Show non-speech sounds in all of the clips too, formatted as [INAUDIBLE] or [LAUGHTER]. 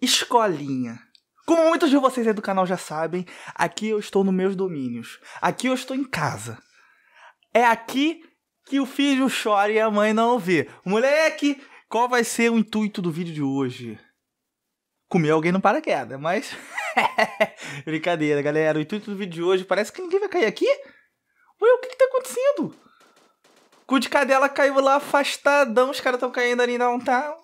Escolinha. Como muitos de vocês aí do canal já sabem, aqui eu estou nos meus domínios. Aqui eu estou em casa. É aqui que o filho chora e a mãe não vê. Moleque, qual vai ser o intuito do vídeo de hoje? Comer alguém no paraquedas, mas. [LAUGHS] Brincadeira, galera. O intuito do vídeo de hoje parece que ninguém vai cair aqui? Ué, o que, que tá acontecendo? O cu de cadela caiu lá afastadão, os caras estão caindo ali não, tá?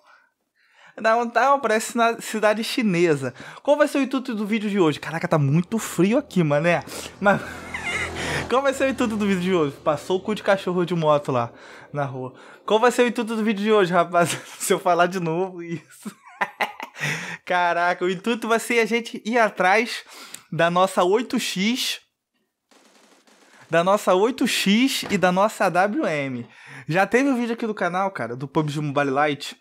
Downtown parece cidade chinesa. Qual vai ser o intuito do vídeo de hoje? Caraca, tá muito frio aqui, mané. Mas. [LAUGHS] Qual vai ser o intuito do vídeo de hoje? Passou o cu de cachorro de moto lá na rua. Qual vai ser o intuito do vídeo de hoje, rapaz? [LAUGHS] Se eu falar de novo, isso. [LAUGHS] Caraca, o intuito vai ser a gente ir atrás da nossa 8X. Da nossa 8X e da nossa wm Já teve um vídeo aqui do canal, cara, do PUBG Mobile Lite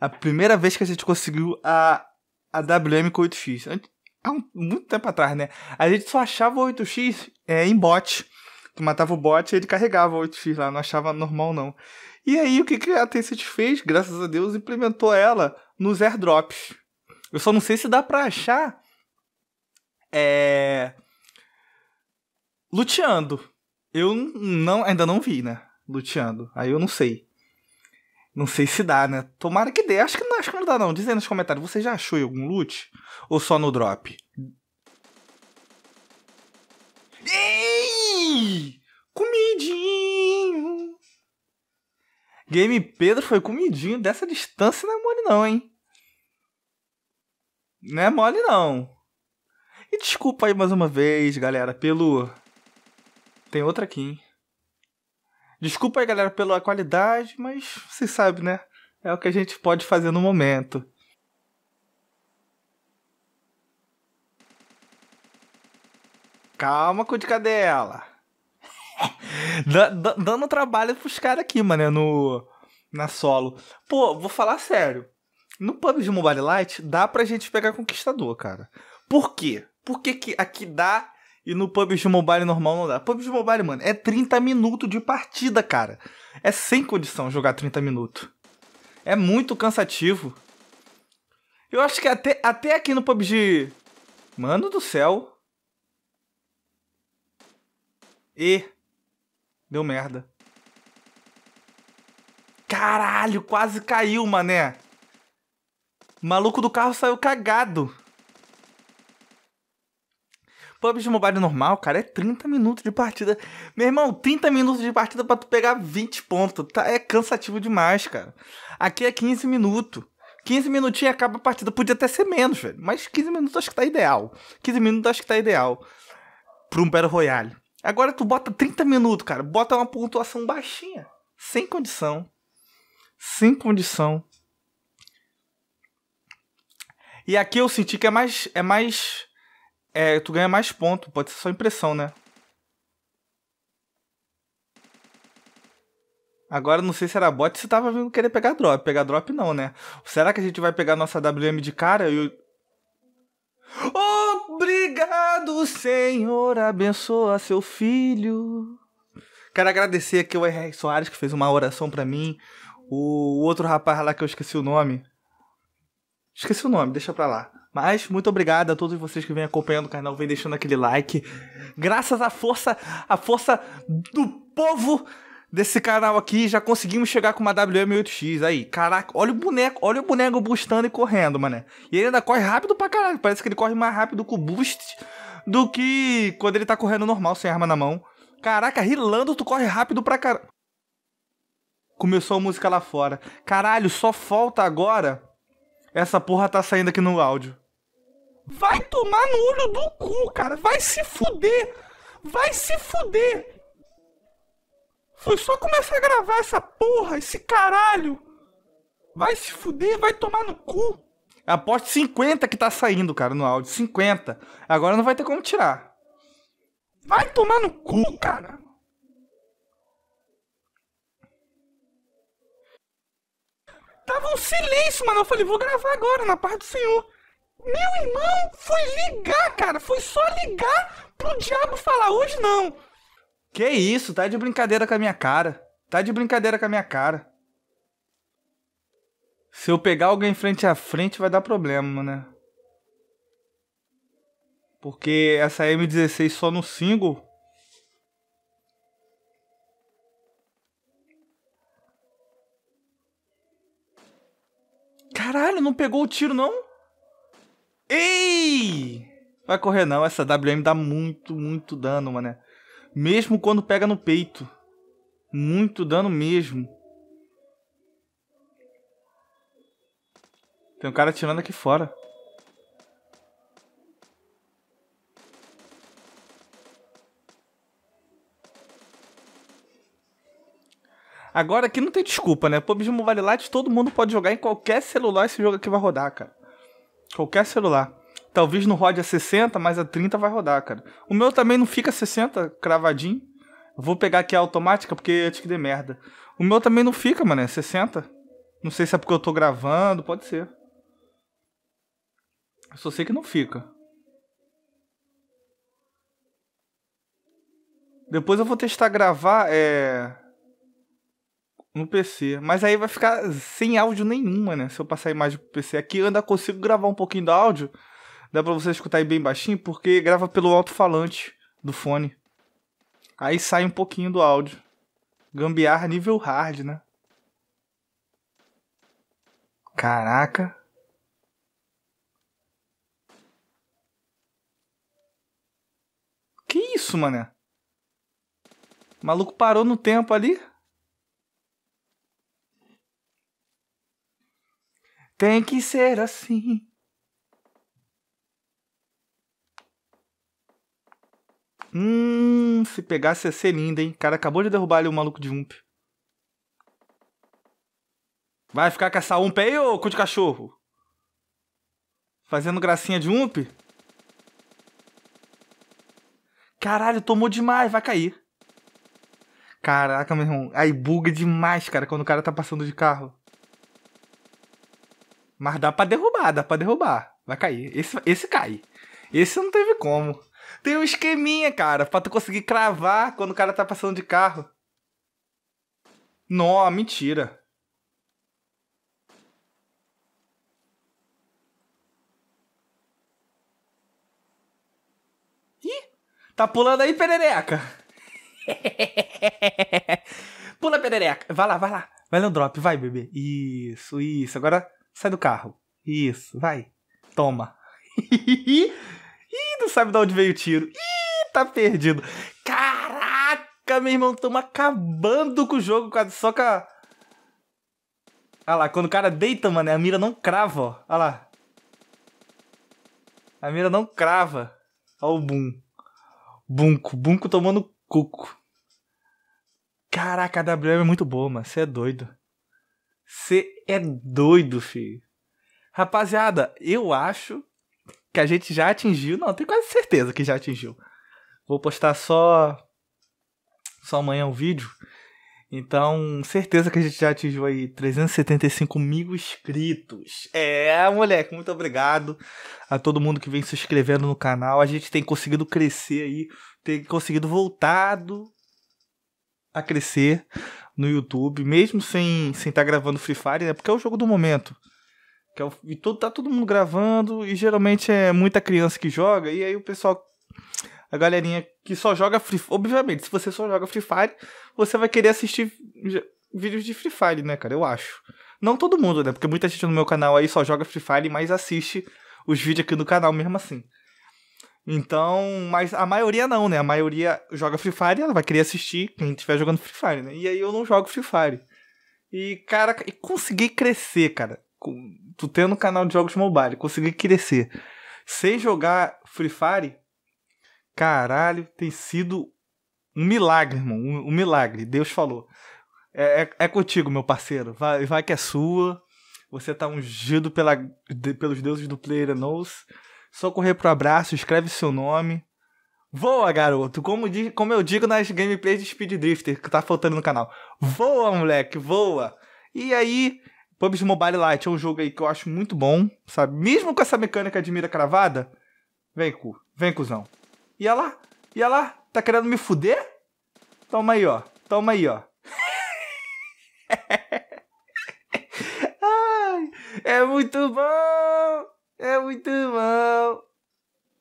a primeira vez que a gente conseguiu a, a WM com 8x. Antes, há um, muito tempo atrás, né? A gente só achava 8x é, em bot. Tu matava o bot e ele carregava 8x lá, não achava normal não. E aí o que, que a Tencent fez? Graças a Deus implementou ela nos airdrops. Eu só não sei se dá pra achar é, luteando. Eu não, ainda não vi, né? Luteando. Aí eu não sei. Não sei se dá, né? Tomara que dê. Acho que, não, acho que não dá, não. Diz aí nos comentários, você já achou em algum loot? Ou só no drop? Comidinho! Game Pedro foi comidinho dessa distância não é mole não, hein? Não é mole não. E desculpa aí mais uma vez, galera, pelo... Tem outra aqui, hein? Desculpa aí, galera, pela qualidade, mas vocês sabem, né? É o que a gente pode fazer no momento. Calma com de cadela. [LAUGHS] dando trabalho pros caras aqui, mano, no, na solo. Pô, vou falar sério. No PUBG Mobile Lite, dá pra gente pegar Conquistador, cara. Por quê? Por que, que aqui dá e no PUBG Mobile normal não dá. PUBG Mobile, mano, é 30 minutos de partida, cara. É sem condição jogar 30 minutos. É muito cansativo. Eu acho que até, até aqui no PUBG. Mano do céu. E. Deu merda. Caralho, quase caiu, mané. O maluco do carro saiu cagado. PUBG Mobile normal, cara, é 30 minutos de partida. Meu irmão, 30 minutos de partida para tu pegar 20 pontos. Tá, é cansativo demais, cara. Aqui é 15 minutos. 15 minutinhos acaba a partida. Podia até ser menos, velho. Mas 15 minutos acho que tá ideal. 15 minutos acho que tá ideal. Pra um Battle Royale. Agora tu bota 30 minutos, cara. Bota uma pontuação baixinha. Sem condição. Sem condição. E aqui eu senti que é mais. É mais é, tu ganha mais ponto, pode ser só impressão, né? Agora não sei se era bot se tava vindo querer pegar drop. Pegar drop não, né? Será que a gente vai pegar nossa WM de cara Obrigado, Senhor, abençoa seu filho. Quero agradecer aqui o R.R. Soares que fez uma oração para mim. O outro rapaz lá que eu esqueci o nome. Esqueci o nome, deixa pra lá. Mas muito obrigado a todos vocês que vêm acompanhando o canal, vêm deixando aquele like. Graças à força, à força do povo desse canal aqui, já conseguimos chegar com uma WM8X. Aí, caraca, olha o boneco, olha o boneco boostando e correndo, mané. E ele ainda corre rápido pra caralho, parece que ele corre mais rápido com o boost do que quando ele tá correndo normal, sem arma na mão. Caraca, rilando, tu corre rápido pra caralho. Começou a música lá fora. Caralho, só falta agora essa porra tá saindo aqui no áudio. Vai tomar no olho do cu, cara. Vai se fuder. Vai se fuder. Foi só começar a gravar essa porra, esse caralho. Vai se fuder, vai tomar no cu. Aposto 50 que tá saindo, cara, no áudio. 50. Agora não vai ter como tirar. Vai tomar no cu, cara. Tava um silêncio, mano. Eu falei, vou gravar agora, na parte do senhor. Meu irmão, foi ligar, cara. Foi só ligar pro diabo falar hoje não. Que isso, tá de brincadeira com a minha cara. Tá de brincadeira com a minha cara. Se eu pegar alguém frente a frente, vai dar problema, né? Porque essa M16 só no single Caralho, não pegou o tiro, não? Ei! Vai correr não, essa WM dá muito, muito dano, mané. Mesmo quando pega no peito. Muito dano mesmo. Tem um cara atirando aqui fora. Agora aqui não tem desculpa, né? PUBG Mobile Lite todo mundo pode jogar em qualquer celular esse jogo aqui vai rodar, cara. Qualquer celular. Talvez não rode a 60, mas a 30 vai rodar, cara. O meu também não fica 60 cravadinho. Vou pegar aqui a automática porque antes que dê merda. O meu também não fica, mano, é 60. Não sei se é porque eu tô gravando, pode ser. Eu só sei que não fica. Depois eu vou testar gravar, é no PC. Mas aí vai ficar sem áudio nenhuma, né? Se eu passar a imagem pro PC. Aqui eu ainda consigo gravar um pouquinho do áudio. Dá pra você escutar aí bem baixinho, porque grava pelo alto-falante do fone. Aí sai um pouquinho do áudio. Gambiarra nível hard, né? Caraca. Que isso, mané? O maluco parou no tempo ali. Tem que ser assim. Hum, se pegasse ia ser linda, hein? O cara acabou de derrubar ali o maluco de ump. Vai ficar com essa ump aí, ô cu de cachorro? Fazendo gracinha de ump? Caralho, tomou demais, vai cair. Caraca, meu irmão. Aí buga demais, cara, quando o cara tá passando de carro. Mas dá pra derrubar, dá pra derrubar. Vai cair. Esse, esse cai. Esse não teve como. Tem um esqueminha, cara, pra tu conseguir cravar quando o cara tá passando de carro. Nó, mentira. Ih, tá pulando aí, perereca. [LAUGHS] Pula, perereca. Vai lá, vai lá. Vai no drop, vai, bebê. Isso, isso. Agora Sai do carro. Isso, vai. Toma. [LAUGHS] Ih, não sabe de onde veio o tiro. Ih, tá perdido. Caraca, meu irmão, tamo acabando com o jogo só com a... Olha lá, quando o cara deita, mano, a mira não crava, ó. Olha lá. A mira não crava. Olha o boom. Bunco. Bunco tomando cuco. Caraca, a WM é muito boa, mano. Você é doido. Você é doido, filho. Rapaziada, eu acho que a gente já atingiu. Não, tenho quase certeza que já atingiu. Vou postar só. Só amanhã um vídeo. Então, certeza que a gente já atingiu aí 375 mil inscritos. É, moleque, muito obrigado a todo mundo que vem se inscrevendo no canal. A gente tem conseguido crescer aí, tem conseguido voltado a crescer no YouTube, mesmo sem estar sem tá gravando Free Fire, né? Porque é o jogo do momento. Que é o, e todo, tá todo mundo gravando, e geralmente é muita criança que joga, e aí o pessoal. A galerinha que só joga Free Fire. Obviamente, se você só joga Free Fire, você vai querer assistir vídeos de Free Fire, né, cara? Eu acho. Não todo mundo, né? Porque muita gente no meu canal aí só joga Free Fire, mas assiste os vídeos aqui no canal mesmo assim. Então, mas a maioria não, né? A maioria joga Free Fire, ela vai querer assistir quem estiver jogando Free Fire, né? E aí eu não jogo Free Fire. E, cara, e consegui crescer, cara. Tu tendo um canal de jogos mobile, consegui crescer. Sem jogar Free Fire, caralho, tem sido um milagre, irmão. Um, um milagre. Deus falou. É, é, é, contigo, meu parceiro. Vai, vai que é sua. Você tá ungido pela, de, pelos deuses do Player Knows. Só correr pro abraço, escreve seu nome. Voa, garoto! Como, como eu digo nas gameplays de Speed Drifter, que tá faltando no canal. Voa, moleque, voa! E aí, PUBG Mobile Lite é um jogo aí que eu acho muito bom, sabe? Mesmo com essa mecânica de mira cravada, vem, cu, vem, cuzão. olha lá, olha lá, tá querendo me fuder? Toma aí, ó, toma aí, ó. [LAUGHS] é muito bom! É muito bom.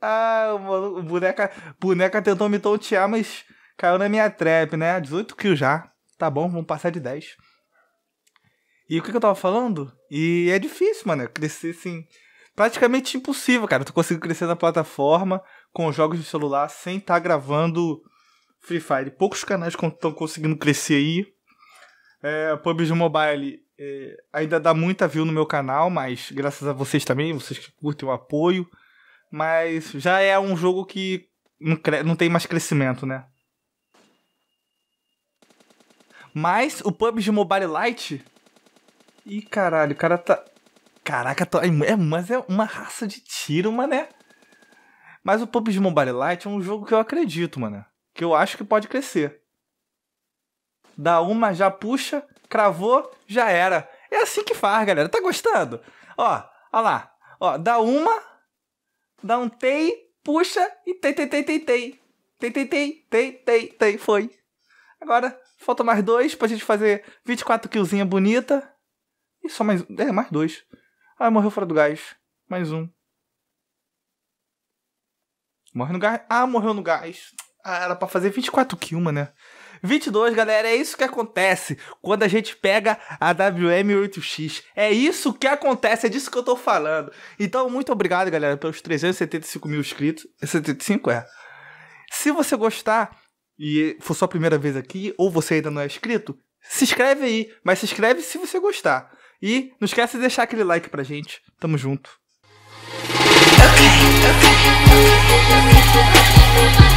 Ah, o, boneca, boneca tentou me tontear, mas caiu na minha trap, né? 18 kills já. Tá bom, vamos passar de 10. E o que, que eu tava falando? E é difícil, mano. É crescer, assim, praticamente impossível, cara. Tu consigo crescer na plataforma com jogos de celular sem estar tá gravando Free Fire. Poucos canais estão conseguindo crescer aí. É, PUBG Mobile é, ainda dá muita view no meu canal, mas graças a vocês também, vocês que curtem o apoio. Mas já é um jogo que não, não tem mais crescimento, né? Mas o PUBG Mobile Lite. Ih, caralho, o cara tá. Caraca, é, mas é uma raça de tiro, mané. Mas o PUBG Mobile Lite é um jogo que eu acredito, mané. Que eu acho que pode crescer. Dá uma, já puxa cravou, já era. É assim que faz, galera. Tá gostando? Ó, ó lá. Ó, dá uma, dá um tei, puxa e tei, tei, tei, tei, tei. Tei, tei, tei, tei, tei, tei, foi. Agora, falta mais dois pra gente fazer 24 killzinha bonita. E só mais É, mais dois. Ah, morreu fora do gás. Mais um. Morre no gás. Ah, morreu no gás. Ah, era pra fazer 24 kills, né? 22, galera, é isso que acontece quando a gente pega a WM8X. É isso que acontece, é disso que eu tô falando. Então, muito obrigado, galera, pelos 375 mil inscritos. 75? É. Se você gostar e for sua primeira vez aqui, ou você ainda não é inscrito, se inscreve aí. Mas se inscreve se você gostar. E não esquece de deixar aquele like pra gente. Tamo junto. Okay, okay.